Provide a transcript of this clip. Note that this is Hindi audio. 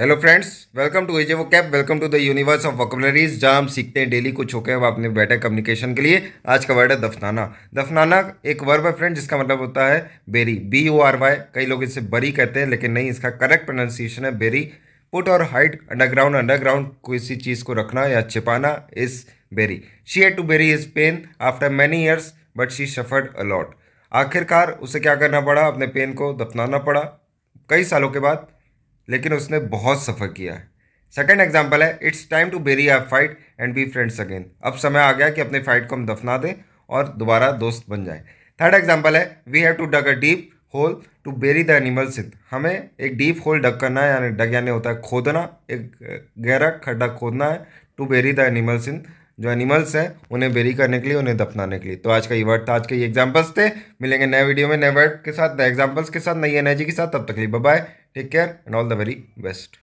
hello friends welcome to AJ vocab welcome to the universe of vocabularies जहाँ हम सीखते हैं डेली कुछ होकर अब अपने बेटर कम्युनिकेशन के लिए आज का वर्ड है दफनाना दफनाना एक वर्ब है फ्रेंड जिसका मतलब होता है bury B O R Y कई लोग इसे बरी कहते हैं लेकिन नहीं इसका करेक्ट प्रोनाउंसिएशन है बेरी पुट और हाइट अंडरग्राउंड अंडरग्राउंड किसी चीज़ को रखना या छिपाना is bury she had to bury his pain after many years but she suffered a lot आखिरकार उसे क्या करना पड़ा अपने पेन को दफनाना पड़ा कई सालों के बाद लेकिन उसने बहुत सफ़र किया है सेकेंड एग्जाम्पल है it's time to bury our fight and be friends again अब समय आ गया कि अपने फाइट को हम दफना दें और दोबारा दोस्त बन जाए थर्ड एग्जाम्पल है we have to dug a deep hole to bury the animals in हमें एक डीप होल डग करना है यानी डग यानी होता है खोदना एक गहरा खड्डा खोदना है to bury the animals in जो एनिमल्स हैं उन्हें बेरी करने के लिए उन्हें दफनाने के लिए तो आज का ये वर्ड था आज के ये एग्जाम्पल्स थे मिलेंगे नए वीडियो में नए वर्ड के साथ नए एग्जाम्पल्स के साथ नई एनर्जी के साथ तब तक लिए bye take care and all the very best